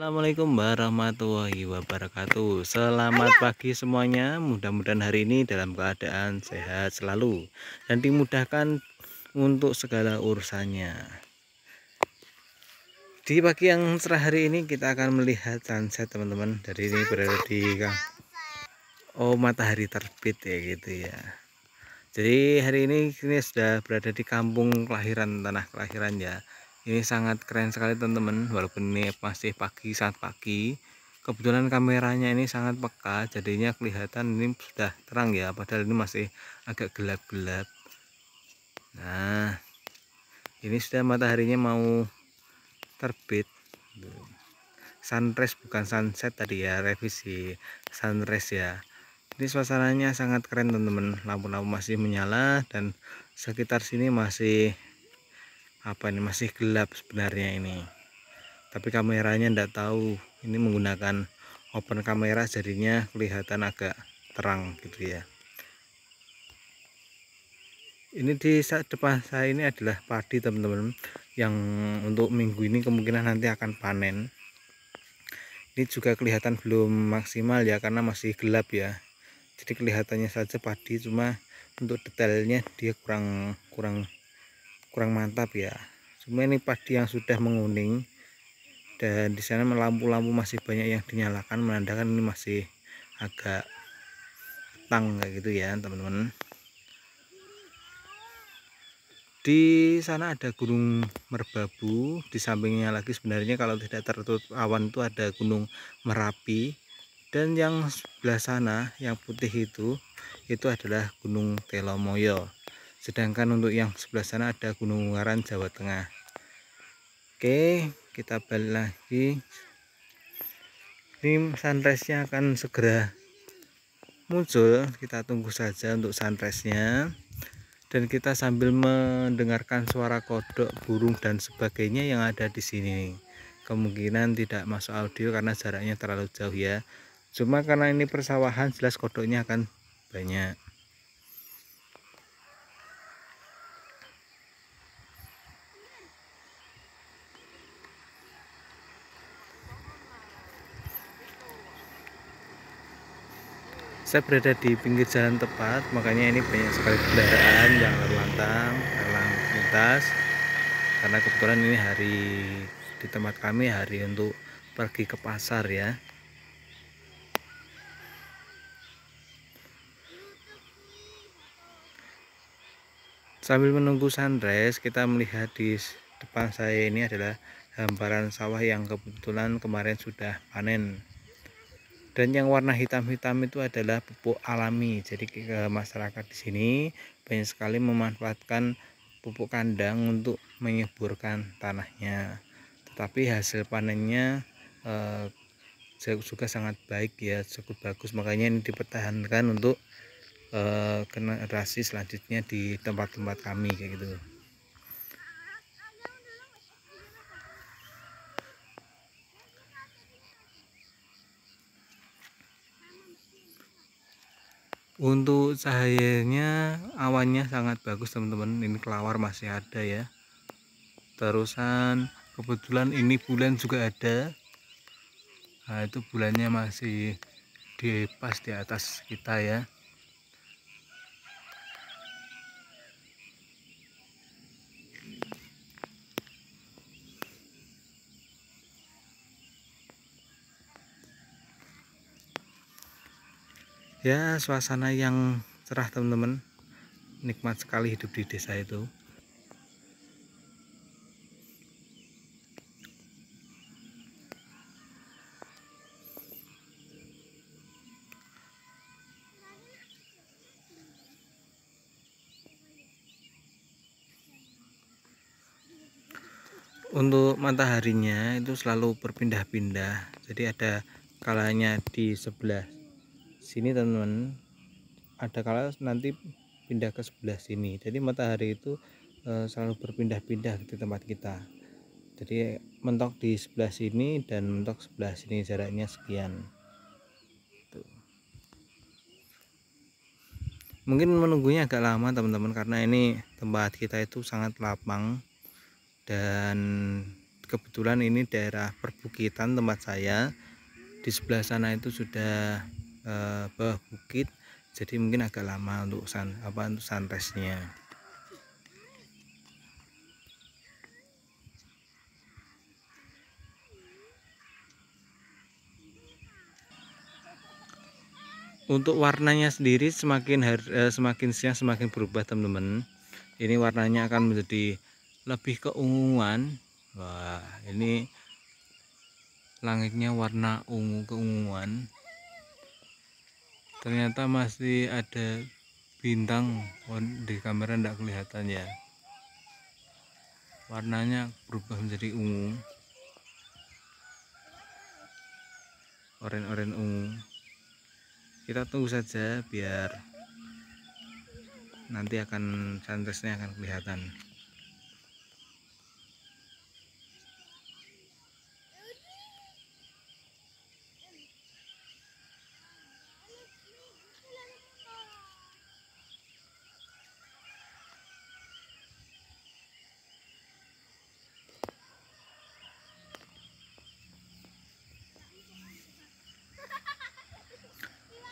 Assalamualaikum warahmatullahi wabarakatuh Selamat pagi semuanya Mudah-mudahan hari ini dalam keadaan sehat selalu Dan dimudahkan untuk segala urusannya Di pagi yang cerah hari ini kita akan melihat sunset teman-teman Dari ini berada di Oh matahari terbit ya gitu ya Jadi hari ini ini sudah berada di kampung kelahiran Tanah kelahiran ya ini sangat keren sekali teman-teman walaupun ini masih pagi saat pagi kebetulan kameranya ini sangat peka jadinya kelihatan ini sudah terang ya padahal ini masih agak gelap-gelap nah ini sudah mataharinya mau terbit sunrise bukan sunset tadi ya revisi sunrise ya ini suasananya sangat keren teman-teman lampu-lampu masih menyala dan sekitar sini masih apa ini masih gelap sebenarnya ini tapi kameranya ndak tahu ini menggunakan open kamera jadinya kelihatan agak terang gitu ya ini di depan saya ini adalah padi teman-teman yang untuk minggu ini kemungkinan nanti akan panen ini juga kelihatan belum maksimal ya karena masih gelap ya jadi kelihatannya saja padi cuma untuk detailnya dia kurang kurang kurang mantap ya cuma ini padi yang sudah menguning dan di sana lampu-lampu masih banyak yang dinyalakan menandakan ini masih agak petang kayak gitu ya teman-teman di sana ada gunung merbabu di sampingnya lagi sebenarnya kalau tidak tertutup awan itu ada gunung merapi dan yang sebelah sana yang putih itu itu adalah gunung telomoyo sedangkan untuk yang sebelah sana ada Gunung Ungaran Jawa Tengah oke kita balik lagi ini sunrise nya akan segera muncul kita tunggu saja untuk sunrise nya dan kita sambil mendengarkan suara kodok burung dan sebagainya yang ada di sini kemungkinan tidak masuk audio karena jaraknya terlalu jauh ya cuma karena ini persawahan jelas kodoknya akan banyak saya berada di pinggir jalan tepat makanya ini banyak sekali kendaraan yang lalu lantang lalang lintas karena kebetulan ini hari di tempat kami hari untuk pergi ke pasar ya sambil menunggu sunrise kita melihat di depan saya ini adalah hamparan sawah yang kebetulan kemarin sudah panen dan yang warna hitam-hitam itu adalah pupuk alami jadi ke masyarakat di sini banyak sekali memanfaatkan pupuk kandang untuk menyuburkan tanahnya tetapi hasil panennya eh, juga sangat baik ya cukup bagus makanya ini dipertahankan untuk eh, generasi selanjutnya di tempat-tempat kami kayak gitu untuk cahayanya awannya sangat bagus teman-teman ini kelawar masih ada ya terusan kebetulan ini bulan juga ada nah itu bulannya masih di pas di atas kita ya ya suasana yang cerah teman-teman nikmat sekali hidup di desa itu untuk mataharinya itu selalu berpindah-pindah jadi ada kalanya di sebelah sini teman-teman ada kalau nanti pindah ke sebelah sini jadi matahari itu eh, selalu berpindah-pindah di tempat kita jadi mentok di sebelah sini dan mentok sebelah sini jaraknya sekian Tuh. mungkin menunggunya agak lama teman-teman karena ini tempat kita itu sangat lapang dan kebetulan ini daerah perbukitan tempat saya di sebelah sana itu sudah Eh, bawah bukit jadi mungkin agak lama untuk san apa untuk santesnya untuk warnanya sendiri semakin hari, eh, semakin siang semakin berubah teman-teman ini warnanya akan menjadi lebih keunguan wah ini langitnya warna ungu keunguan ternyata masih ada bintang di kamera tidak kelihatan ya warnanya berubah menjadi ungu oren-oren ungu kita tunggu saja biar nanti akan santesnya akan kelihatan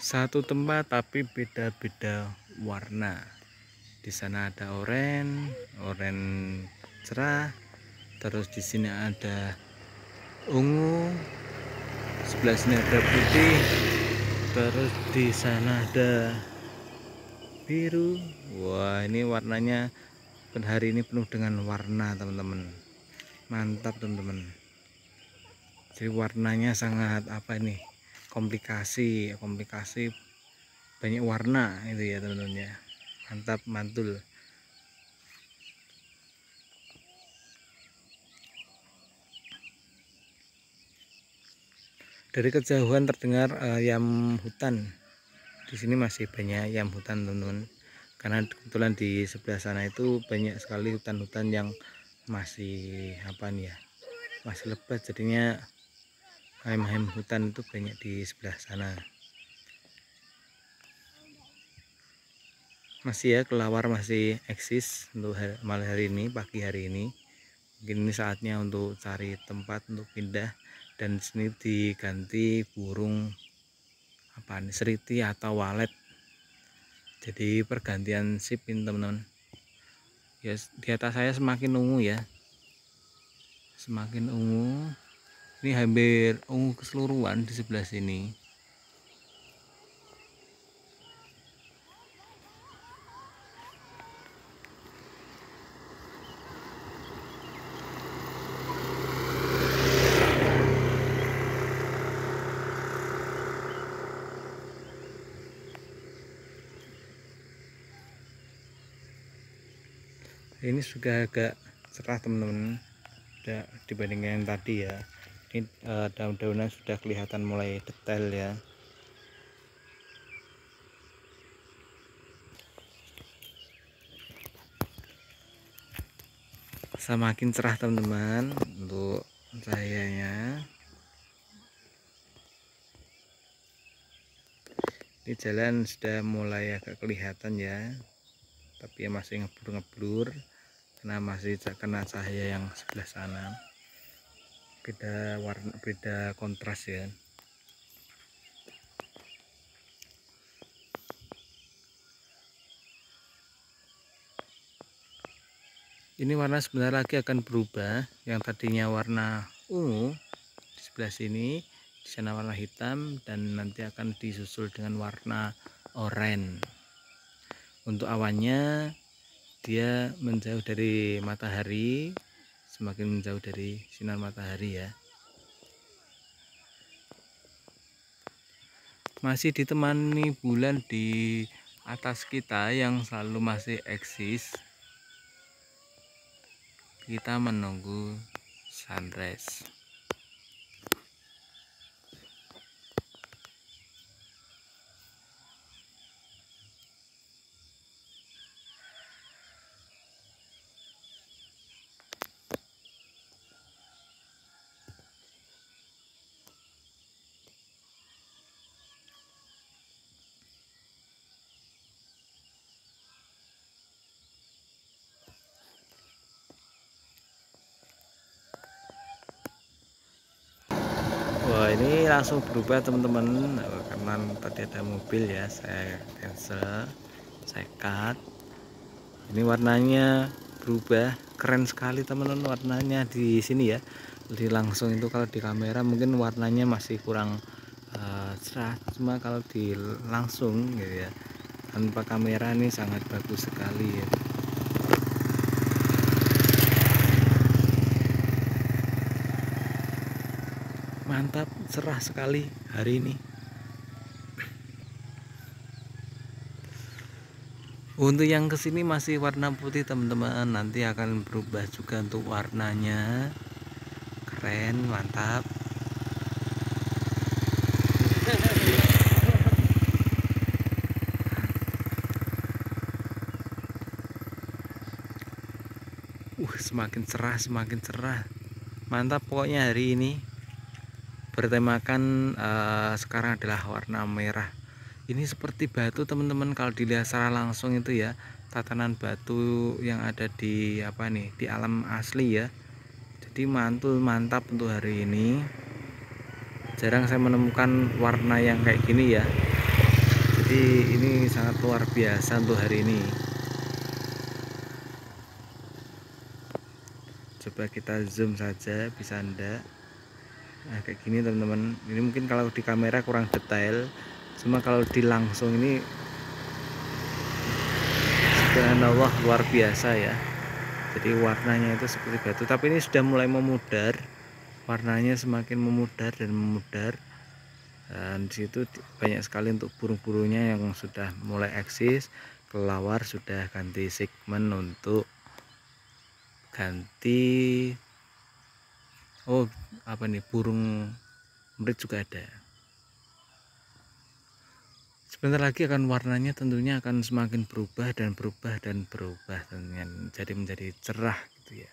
satu tempat tapi beda-beda warna di sana ada oranye oranye cerah terus di sini ada ungu sebelah sini ada putih terus di sana ada biru wah ini warnanya hari ini penuh dengan warna teman-teman mantap teman-teman jadi warnanya sangat apa ini komplikasi komplikasi banyak warna itu ya teman mantap mantul dari kejauhan terdengar uh, eh, ayam hutan di sini masih banyak ayam hutan teman-teman karena kebetulan di sebelah sana itu banyak sekali hutan-hutan yang masih apa nih ya masih lebat jadinya ayam-ayam hutan itu banyak di sebelah sana masih ya kelawar masih eksis untuk malam hari ini pagi hari ini mungkin ini saatnya untuk cari tempat untuk pindah dan sini diganti burung apa nih seriti atau walet jadi pergantian sipin teman-teman ya di atas saya semakin ungu ya semakin ungu ini hampir ungu oh, keseluruhan di sebelah sini ini sudah agak cerah teman-teman dibandingkan tadi ya ini uh, eh, daun-daunnya sudah kelihatan mulai detail ya semakin cerah teman-teman untuk cahayanya ini jalan sudah mulai agak kelihatan ya tapi masih ngeblur-ngeblur karena masih kena cahaya yang sebelah sana beda warna beda kontras ya ini warna sebentar lagi akan berubah yang tadinya warna ungu di sebelah sini di sana warna hitam dan nanti akan disusul dengan warna oranye untuk awannya dia menjauh dari matahari semakin menjauh dari sinar matahari ya masih ditemani bulan di atas kita yang selalu masih eksis kita menunggu sunrise ini langsung berubah teman-teman karena tadi ada mobil ya saya cancel saya cut ini warnanya berubah keren sekali teman-teman warnanya di sini ya di langsung itu kalau di kamera mungkin warnanya masih kurang uh, cerah cuma kalau di langsung gitu ya tanpa kamera ini sangat bagus sekali ya. mantap cerah sekali hari ini untuk yang kesini masih warna putih teman-teman nanti akan berubah juga untuk warnanya keren mantap uh semakin cerah semakin cerah mantap pokoknya hari ini bertemakan uh, sekarang adalah warna merah ini seperti batu teman-teman kalau dilihat secara langsung itu ya tatanan batu yang ada di apa nih di alam asli ya jadi mantul mantap untuk hari ini jarang saya menemukan warna yang kayak gini ya jadi ini sangat luar biasa untuk hari ini coba kita zoom saja bisa anda nah kayak gini teman-teman ini mungkin kalau di kamera kurang detail cuma kalau di langsung ini Allah luar biasa ya jadi warnanya itu seperti batu tapi ini sudah mulai memudar warnanya semakin memudar dan memudar dan disitu banyak sekali untuk burung-burungnya yang sudah mulai eksis kelawar sudah ganti segmen untuk ganti oh apa nih burung merit juga ada sebentar lagi akan warnanya tentunya akan semakin berubah dan berubah dan berubah tentunya jadi menjadi cerah gitu ya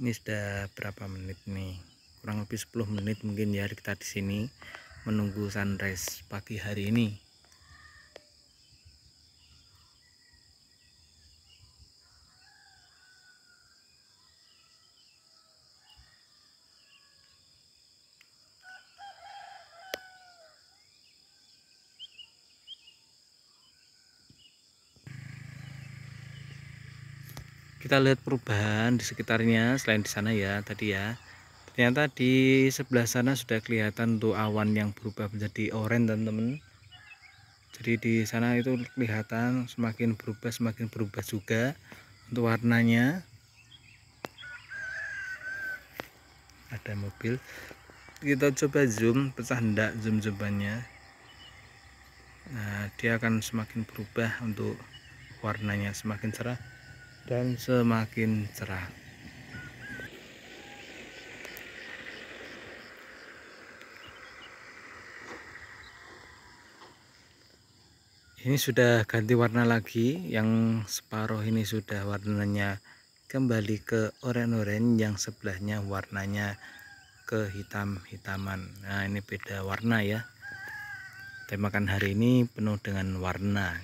ini sudah berapa menit nih kurang lebih 10 menit mungkin ya kita di sini menunggu sunrise pagi hari ini kita lihat perubahan di sekitarnya selain di sana ya tadi ya ternyata di sebelah sana sudah kelihatan tuh awan yang berubah menjadi oranye teman-teman jadi di sana itu kelihatan semakin berubah semakin berubah juga untuk warnanya ada mobil kita coba zoom pecah hendak zoom zoomannya nah dia akan semakin berubah untuk warnanya semakin cerah dan semakin cerah ini sudah ganti warna lagi yang separuh ini sudah warnanya kembali ke oranye-oranye yang sebelahnya warnanya ke hitam hitaman nah ini beda warna ya temakan hari ini penuh dengan warna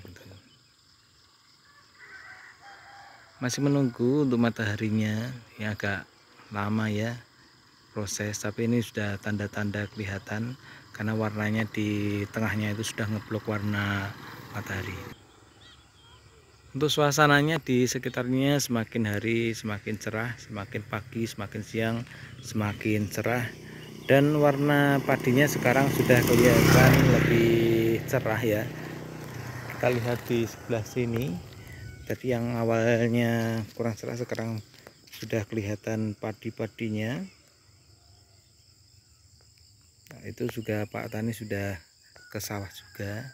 masih menunggu untuk mataharinya yang agak lama ya proses tapi ini sudah tanda-tanda kelihatan karena warnanya di tengahnya itu sudah ngeblok warna matahari untuk suasananya di sekitarnya semakin hari semakin cerah semakin pagi semakin siang semakin cerah dan warna padinya sekarang sudah kelihatan lebih cerah ya kita lihat di sebelah sini tadi yang awalnya kurang cerah sekarang sudah kelihatan padi-padinya nah, itu juga Pak Tani sudah ke sawah juga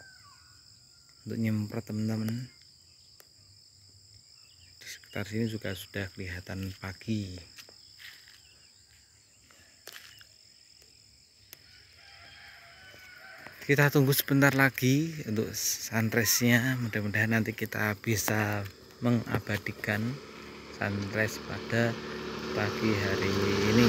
untuk nyemprot teman-teman di sekitar sini juga sudah kelihatan pagi kita tunggu sebentar lagi untuk sunrise-nya mudah-mudahan nanti kita bisa mengabadikan sunrise pada pagi hari ini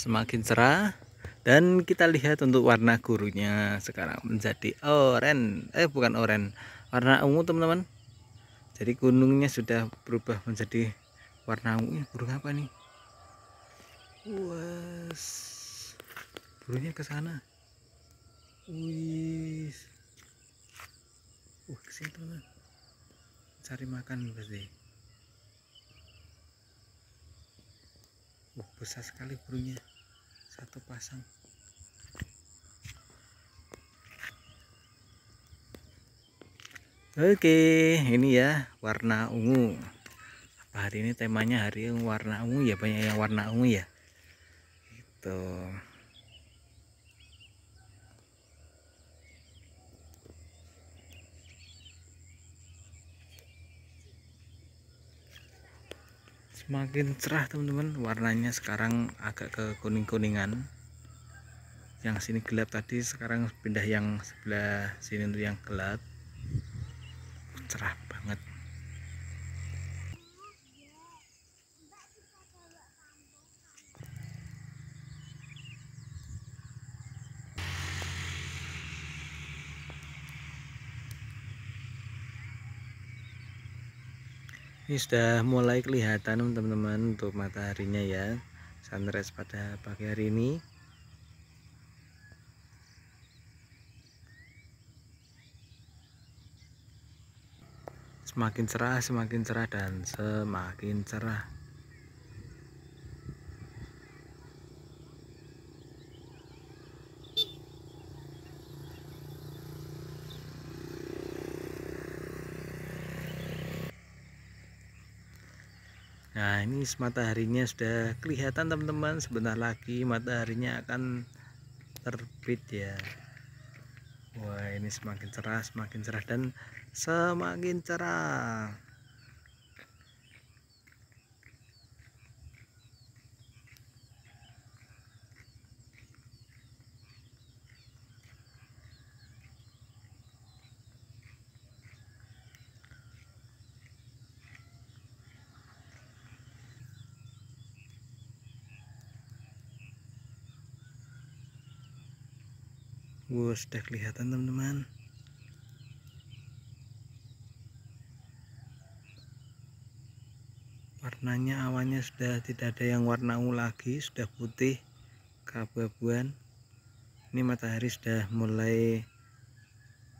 semakin cerah dan kita lihat untuk warna gurunya sekarang menjadi oren eh bukan oren warna ungu teman-teman jadi gunungnya sudah berubah menjadi warna ungu ya burung apa nih was burungnya ke sana wih uh kesini teman cari makan berarti wah besar sekali burungnya satu pasang Oke, ini ya warna ungu. Apa hari ini temanya hari yang warna ungu ya? Banyak yang warna ungu ya. Itu. semakin cerah teman-teman warnanya sekarang agak ke kuning-kuningan yang sini gelap tadi sekarang pindah yang sebelah sini untuk yang gelap cerah ini sudah mulai kelihatan teman-teman untuk mataharinya ya sunrise pada pagi hari ini semakin cerah semakin cerah dan semakin cerah guys mataharinya sudah kelihatan teman-teman sebentar lagi mataharinya akan terbit ya wah ini semakin cerah semakin cerah dan semakin cerah Wow, sudah kelihatan teman-teman. Warnanya awalnya sudah tidak ada yang warna ungu lagi, sudah putih kabuan Ini matahari sudah mulai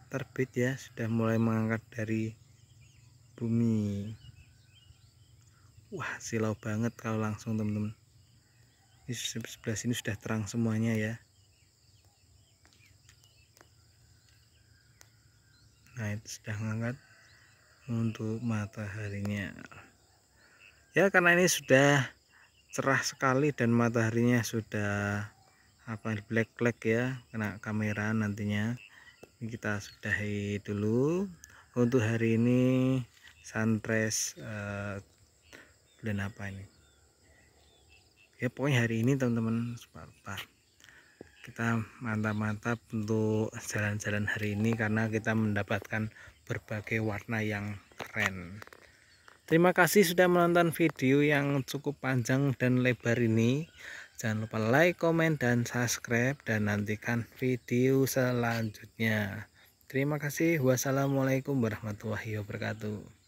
terbit ya, sudah mulai mengangkat dari bumi. Wah, silau banget kalau langsung teman-teman. Di sebelah sini sudah terang semuanya ya. nah itu sudah mengangkat untuk mataharinya ya karena ini sudah cerah sekali dan mataharinya sudah apa black black ya kena kamera nantinya ini kita sudahi dulu untuk hari ini sunrise uh, bulan apa ini ya pokoknya hari ini teman-teman sebentar kita mantap-mantap untuk jalan-jalan hari ini karena kita mendapatkan berbagai warna yang keren terima kasih sudah menonton video yang cukup panjang dan lebar ini jangan lupa like, komen, dan subscribe dan nantikan video selanjutnya terima kasih wassalamualaikum warahmatullahi wabarakatuh